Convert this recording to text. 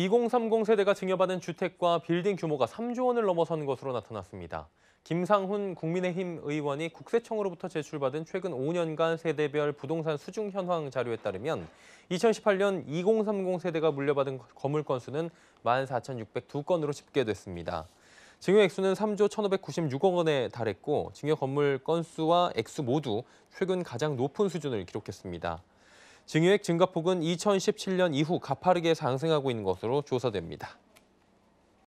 2030 세대가 증여받은 주택과 빌딩 규모가 3조 원을 넘어선 것으로 나타났습니다. 김상훈 국민의힘 의원이 국세청으로부터 제출받은 최근 5년간 세대별 부동산 수중 현황 자료에 따르면 2018년 2030 세대가 물려받은 건물 건수는 14,602건으로 집계됐습니다. 증여 액수는 3조 1,596억 원에 달했고 증여 건물 건수와 액수 모두 최근 가장 높은 수준을 기록했습니다. 증여액 증가폭은 2017년 이후 가파르게 상승하고 있는 것으로 조사됩니다.